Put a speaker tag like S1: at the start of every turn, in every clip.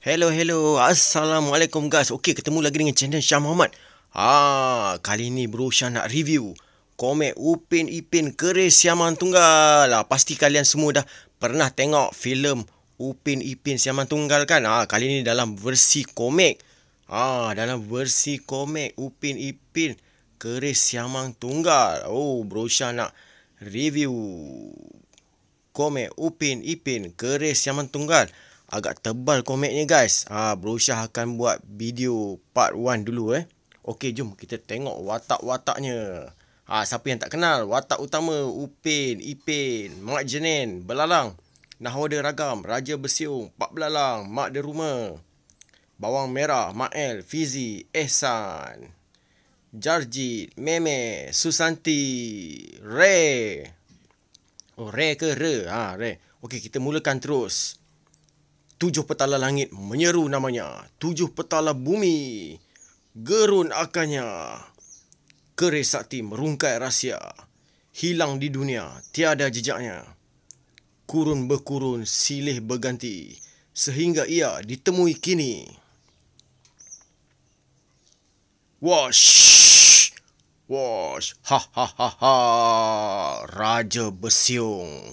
S1: Hello, hello. Assalamualaikum, guys. Okay, ketemu lagi dengan channel Syah Muhammad. Ha, kali ni bro Syah nak review komik Upin Ipin Keris Siaman Tunggal. Ha, pasti kalian semua dah pernah tengok filem Upin Ipin Siaman Tunggal kan? Ha, kali ni dalam versi komik. Ha, dalam versi komik Upin Ipin Keris Siaman Tunggal. Oh, bro Syah nak review komik Upin Ipin Keris Siaman Tunggal agak tebal komik ni guys. Ha, Bro Syah akan buat video part 1 dulu eh. Okey, jom kita tengok watak-wataknya. Ha, siapa yang tak kenal, watak utama Upin, Ipin, Mak Jenin, Belalang, Nahoda Ragam, Raja Besiung, Pak Belalang, Mak Deruma, Bawang Merah, Mael, Fizi, Ehsan, Jarjit, Meme, Susanti, Ray. Oh, Ray ke Re? Ha, Ray. Okey, kita mulakan Terus tujuh petala langit menyeru namanya. Tujuh petala bumi gerun akannya. Keris sakti merungkai rahsia. Hilang di dunia, tiada jejaknya. Kurun berkurun, silih berganti. Sehingga ia ditemui kini. Wash! Wash! Ha ha ha ha! Raja Besiung!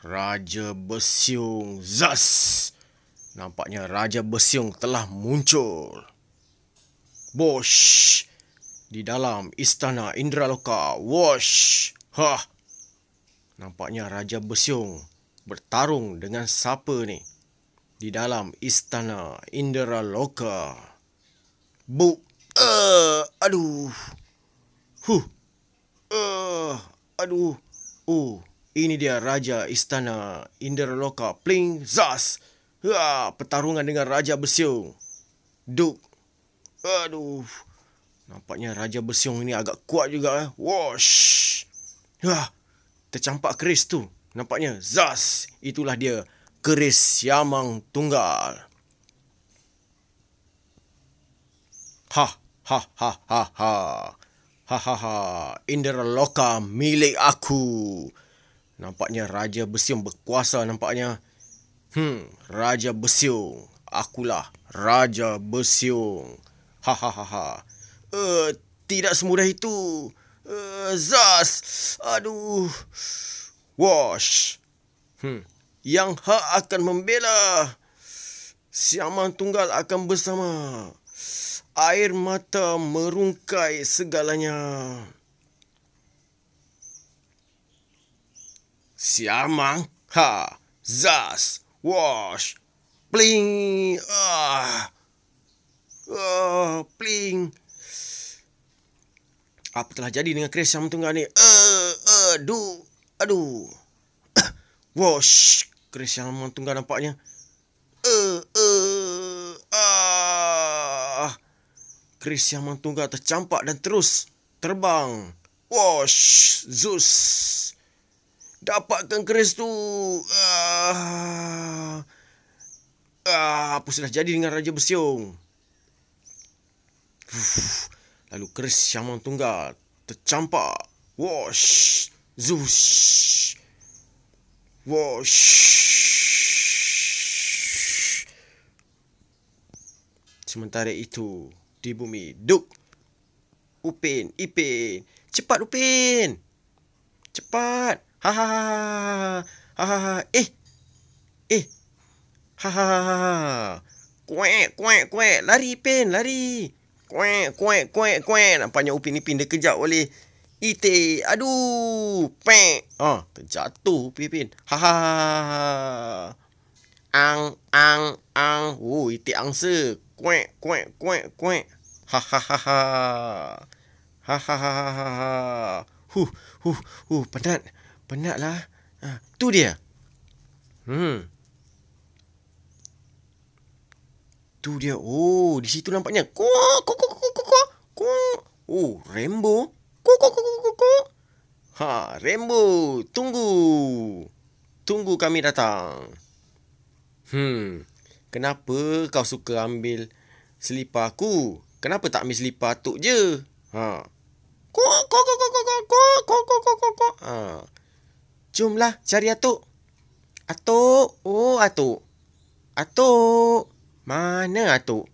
S1: Raja Besiung! Zas! Zas! Nampaknya Raja Besiung telah muncul. Bosh! Di dalam istana Indraloka. Wosh! Ha! Nampaknya Raja Besiung bertarung dengan siapa ni? Di dalam istana Indraloka. Bu! Uh, aduh! Huh! Eh, uh, aduh! Oh, ini dia Raja Istana Indraloka. Pling! Zas! Zas! Ha, pertarungan dengan Raja Besiung. Duk. Aduh. Nampaknya Raja Besiung ini agak kuat juga. Eh. Wosh. Ha, tercampak keris tu. Nampaknya. Zas. Itulah dia. Keris Yamang Tunggal. Ha, ha, ha, ha, ha. Ha, ha, ha. Indra Loka milik aku. Nampaknya Raja Besiung berkuasa Nampaknya. Hmm, Raja Besiung. Akulah Raja Besiung. Ha ha ha ha. Eh, uh, tidak semudah itu. Uh, eh, Zas. Aduh. Wash. Hmm. Yang Ha akan membela. Siaman Tunggal akan bersama. Air mata merungkai segalanya. Siamang. Ha. Zas. Wash. Bling. Ah. Oh, ah, bling. Apa telah jadi dengan Chris yang tengah ni? Eh, Uh, aduh. Aduh. Wash. Chris yang tengah nampaknya. Uh, uh, ah. Chris yang tengah tercampak dan terus terbang. Wash. Zeus dapatkan keris tu. Ah. Ah, apa sudah jadi dengan Raja Besiung? Lalu keris Syamang Tunggal tercampak. Wash. Zush. Wash. Sementara itu, di bumi, Duk. Upin, Ipin. Cepat, Upin. Cepat ha ha ha ha ha ha eh eh ha ha ha ha kuek kuek kuek lari pin lari kuek kuek kuek kuek nampaknya upin ipin dia kejar oleh ite aduh pek ha oh, terjatuh upin ipin ha ha ha ang ang ang wo oh, ite angsa kuek kuek kuek kuek ha ha ha ha ha ha ha ha ha huh huh huh penat Penatlah. Ha, tu dia. Hmm. Tu dia. Oh, di situ nampaknya. Ku ku ku ku ku ku. Oh, rembo. Ku ku ku ku ku ku. Ha, rembo. Tunggu. Tunggu kami datang. Hmm. Kenapa kau suka ambil selipar aku? Kenapa tak ambil selipar atuk je? Ha. Ku ku ku ku ku ku ku ku ku ku. Ha. Jomlah cari Atuk. Atuk. Oh, Atuk. Atuk. Mana Atuk?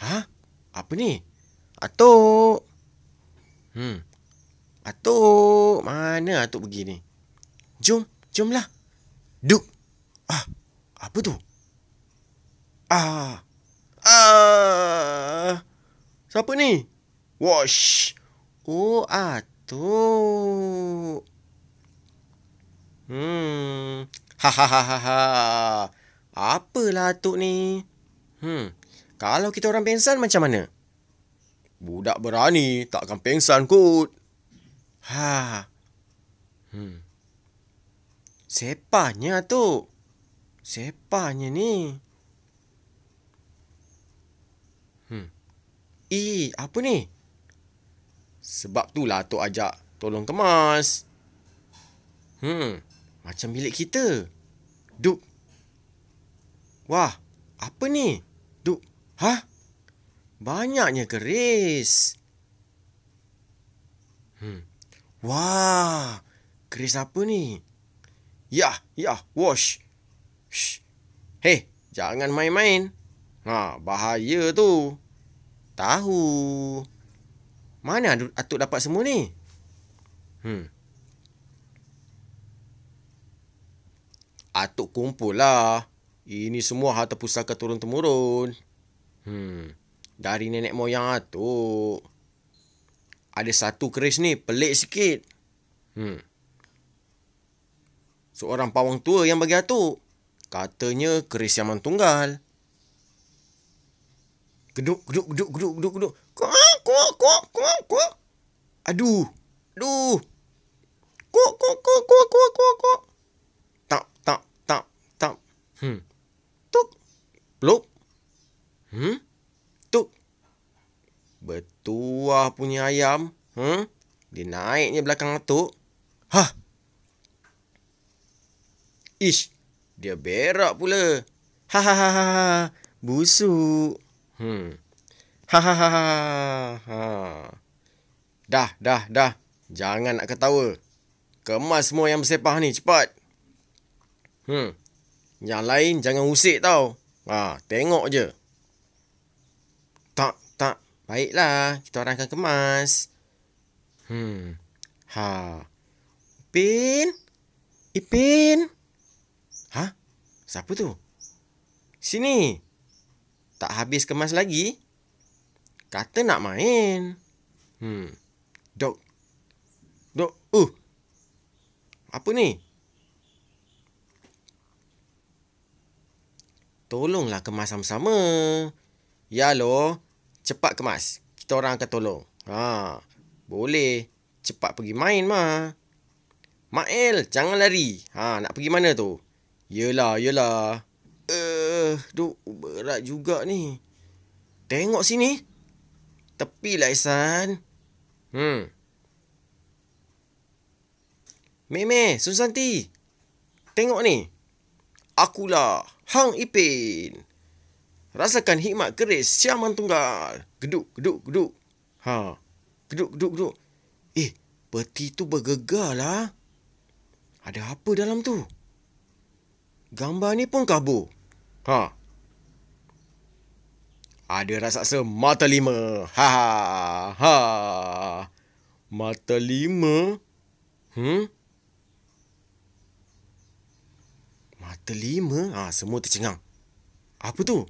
S1: Hah? Apa ni? Atuk. Hmm. Atuk. Mana Atuk pergi ni? Jom. Jomlah. Duk. Ah. Apa tu? Ah. Ah. Siapa ni? Wash. Oh, Atuk. Hmm. Ha ha ha ha. Apalah atuk ni? Hmm. Kalau kita orang pensan macam mana? Budak berani takkan pensan kot. Ha. Hmm. sepanya tu sepanya ni. Hmm. i eh, apa ni? Sebab tu lah tu ajak tolong kemas. Hmm. Macam bilik kita. Duk. Wah, apa ni? Duk. Hah? Banyaknya keris. Hmm. Wah, keris apa ni? Ya, ya, wash. Shh. Hei, jangan main-main. Ha, bahaya tu. Tahu. Mana atuk dapat semua ni? Hmm. Atuk kumpul lah. Ini semua harta pusaka turun-temurun. Hmm. Dari nenek moyang Atuk. Ada satu keris ni pelik sikit. Hmm. Seorang pawang tua yang bagi Atuk. Katanya keris yang mantunggal. Geduk, geduk, geduk, geduk, geduk, geduk. Kuak, kuak, kuak, kuak, kuak. Aduh. Aduh. Kuak, kuak, kuak, kuak, kuak, kuak, kuak. Hmm. Tuk. Blok. Hmm. Tuk. Bertuah punya ayam. Hmm. Dia naiknya belakang atuk. Ha. Ish. Dia berak pula. Ha, ha ha ha ha. Busuk. Hmm. Ha ha ha ha. ha. Dah, dah, dah. Jangan nak ketawa. Kemas semua yang bersepah ni cepat. Hmm. Yang lain jangan usik tau. Ha, tengok je. Tak, tak. Baiklah, kita orang akan kemas. Hmm. Ha. Ipin? Ipin? Ha? Siapa tu? Sini. Tak habis kemas lagi? Kata nak main. Hmm. Dok. Dok. Uh. Apa ni? tolonglah kemas sama-sama. Ya lo, cepat kemas. Kita orang akan tolong. Ha, boleh. Cepat pergi main ma. Mael, jangan lari. Ha, nak pergi mana tu? Yelah, yelah. Eh, uh, duk berat juga ni. Tengok sini. Tepi lah Isan. Hmm. Meme, Susanti. Tengok ni. Akulah. Hang Ipin. Rasakan hikmat keris siaman tunggal. Geduk, geduk, geduk. Ha. Geduk, geduk, geduk. Eh, peti tu bergegar lah. Ada apa dalam tu? Gambar ni pun kabur. Ha. Ada raksasa mata lima. Ha, ha, ha. Mata lima? Hmm? terlima, ha, semua tercengang. Apa tu?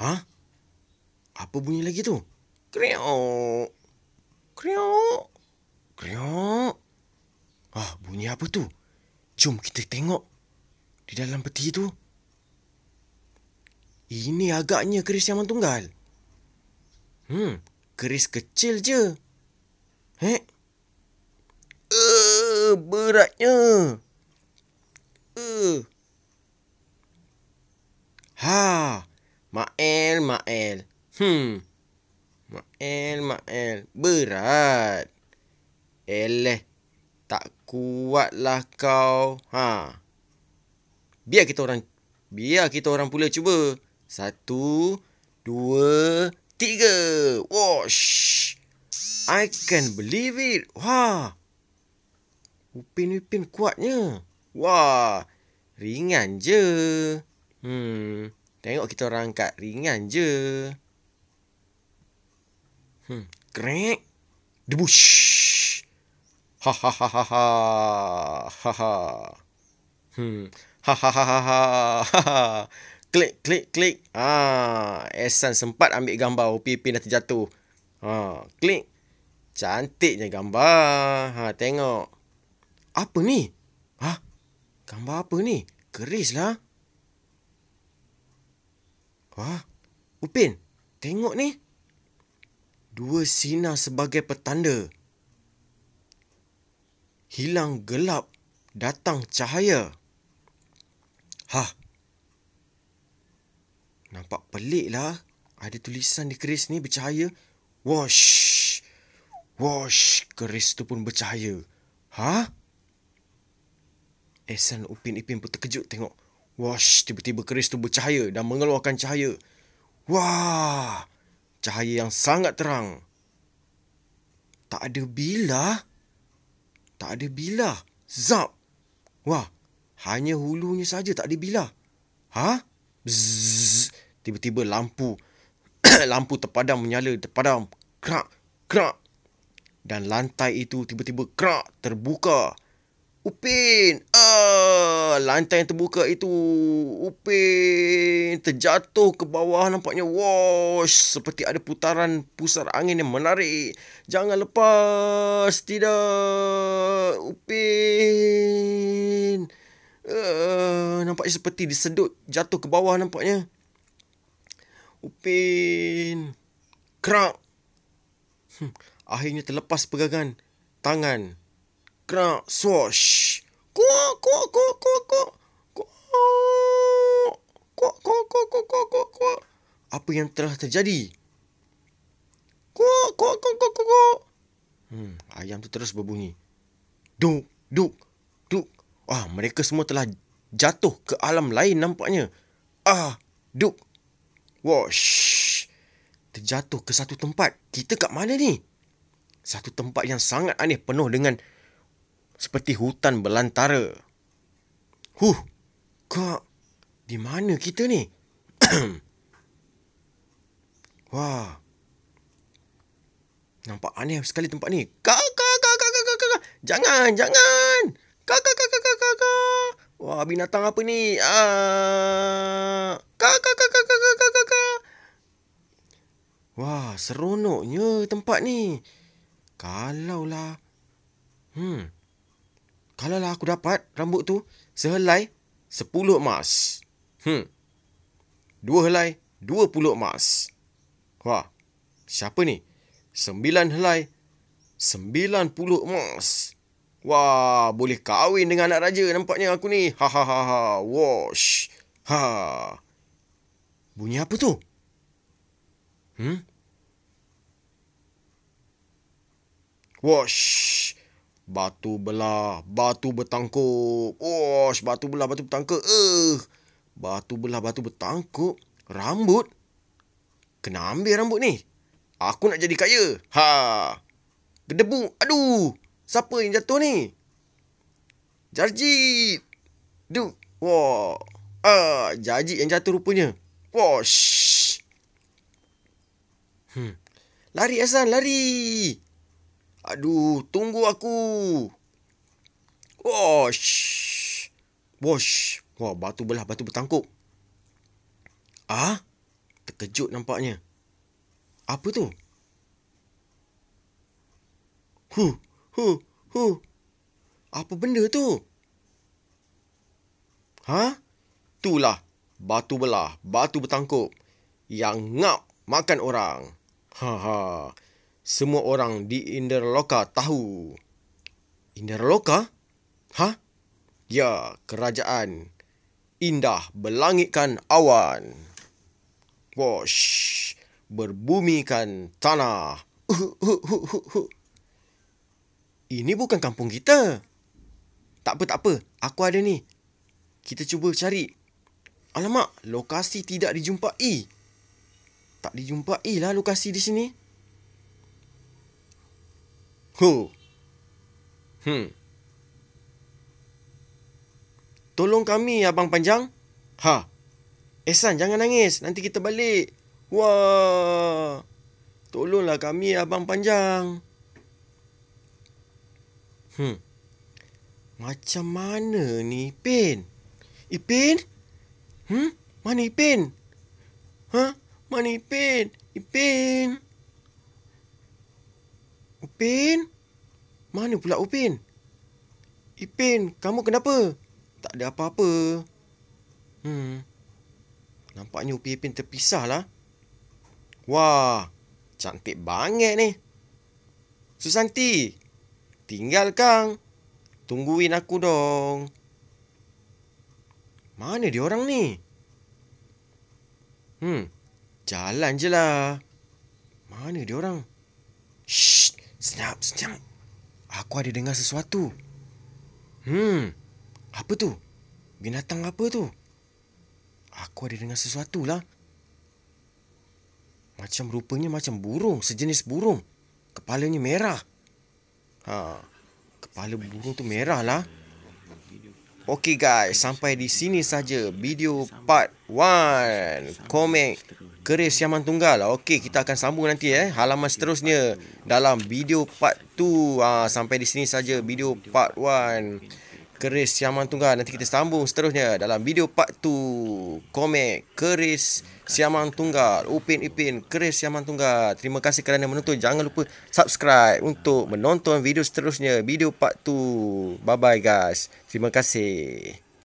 S1: Ha? Apa bunyi lagi tu? Kriok. Kriok. Kriok. Ah, ha, bunyi apa tu? Jom kita tengok. Di dalam peti tu. Ini agaknya keris yang tunggal. Hmm, keris kecil je. Eh? Uh, Beratnya. Ha, Mael, Mael. Hmm. Mael, Mael. Berat. Eleh. Tak kuatlah kau. Ha. Biar kita orang biar kita orang pula cuba. Satu, dua, tiga. Wash. I can believe it. ha. Upin-upin kuatnya. Wah. Ringan je. Hmm, tengok kita orang angkat ringan je. Hmm, crack. Debush. Ha ha ha ha ha. Ha Hmm. Ha ha ha ha ha. ha, Klik, klik, klik. Ah, Esan sempat ambil gambar OPP dah terjatuh. Ha, klik. Cantiknya gambar. Ha, tengok. Apa ni? Ha? Gambar apa ni? Keris lah. Ha? Upin, tengok ni. Dua sinar sebagai petanda. Hilang gelap, datang cahaya. Ha. Nampak peliklah. Ada tulisan di keris ni bercahaya. Wash. Wash. Keris tu pun bercahaya. Ha? Esan Upin Ipin pun terkejut tengok. Wah, tiba-tiba keris tu bercahaya dan mengeluarkan cahaya. Wah, cahaya yang sangat terang. Tak ada bila. Tak ada bila. Zap. Wah, hanya hulunya saja tak ada bila. Ha? Bzzz. Tiba-tiba lampu. lampu terpadam menyala. Terpadam. Krak. Krak. Dan lantai itu tiba-tiba krak terbuka. Terbuka. Upin! Ah, lantai yang terbuka itu. Upin terjatuh ke bawah nampaknya. Wosh, seperti ada putaran pusar angin yang menarik. Jangan lepas. Tidak. Upin. Uh, nampaknya seperti disedut jatuh ke bawah nampaknya. Upin. kerak, Hm, akhirnya terlepas pegangan tangan kra swoosh. Kwa kwa kwa kwa kwa kwa kwa kwa kwa kwa kwa apa yang telah terjadi? Kuak, kuak, kuak, kuak, kuak. Hmm, ayam tu terus berbunyi. Duk, duk, duk. Wah, mereka semua telah jatuh ke alam lain nampaknya. Ah, duk. Wash. Terjatuh ke satu tempat. Kita kat mana ni? Satu tempat yang sangat aneh penuh dengan seperti hutan belantara. Huh, kak, di mana kita ni? Wah, nampak aneh sekali tempat ni. Kak, kak, kak, kak, kak, kak, Jangan, jangan. Kak, kak, kak, kak, kak, kak. Wah, binatang apa ni? Ah, kak, kak, kak, kak, kak, kak, kak, kak. Wah, seronoknya tempat ni. Kalaulah. Hmm. Kalau lah aku dapat rambut tu sehelai sepuluh emas. Hmm. Dua helai dua puluh emas. Wah. Siapa ni? Sembilan helai sembilan puluh emas. Wah, boleh kahwin dengan anak raja nampaknya aku ni. Ha ha ha ha. Wash. Ha. Bunyi apa tu? Hmm? Wash batu belah, batu bertangkup. Oh, batu belah, batu bertangkup. Eh, batu belah, batu bertangkup. Rambut? Kena ambil rambut ni. Aku nak jadi kaya. Ha. Gedebu. Aduh. Siapa yang jatuh ni? Jarjit. Duh. Wah. Ah, Jarjit yang jatuh rupanya. Wah. Hmm. Lari Hasan, lari. Lari. Aduh, tunggu aku. Wosh. Wosh. Wah, batu belah, batu bertangkuk. Ah? Terkejut nampaknya. Apa tu? Hu, hu, hu. Apa benda tu? Ha? Itulah batu belah, batu bertangkuk yang ngap makan orang. Ha ha semua orang di Inderloka tahu. Inderloka? Ha? Ya, kerajaan. Indah belangitkan awan. Wosh, berbumikan tanah. Uhuh, uhuh, uhuh, Ini bukan kampung kita. Tak apa, tak apa. Aku ada ni. Kita cuba cari. Alamak, lokasi tidak dijumpai. Tak dijumpai lah lokasi di sini. Who? Hmm. Tolong kami, Abang Panjang. Ha. Ehsan, jangan nangis. Nanti kita balik. Wah. Tolonglah kami, Abang Panjang. Hmm. Macam mana ni, Ipin? Ipin? Hmm? Mana Ipin? Ha? Mana Ipin? Ipin? Ipin? Ipin? Mana pula Upin? Ipin, kamu kenapa? Tak ada apa-apa. Hmm. Nampaknya Upin Ipin terpisah lah. Wah, cantik banget ni. Susanti, tinggal kang. Tungguin aku dong. Mana dia orang ni? Hmm, jalan je lah. Mana dia orang? Shh. Senyap, senyap. Aku ada dengar sesuatu. Hmm, apa tu? Binatang apa tu? Aku ada dengar sesuatu lah. Macam rupanya macam burung, sejenis burung. Kepalanya merah. Ha, kepala burung tu merah lah. Okay guys, sampai di sini saja video part 1. Comic. Keris Yaman Tunggal. Okey, kita akan sambung nanti eh halaman seterusnya dalam video part 2. Ah sampai di sini saja video part 1. Keris Yaman Tunggal. Nanti kita sambung seterusnya dalam video part 2. Komik Keris Yaman Tunggal. Upin Ipin Keris Yaman Tunggal. Terima kasih kerana menonton. Jangan lupa subscribe untuk menonton video seterusnya video part 2. Bye bye guys. Terima kasih.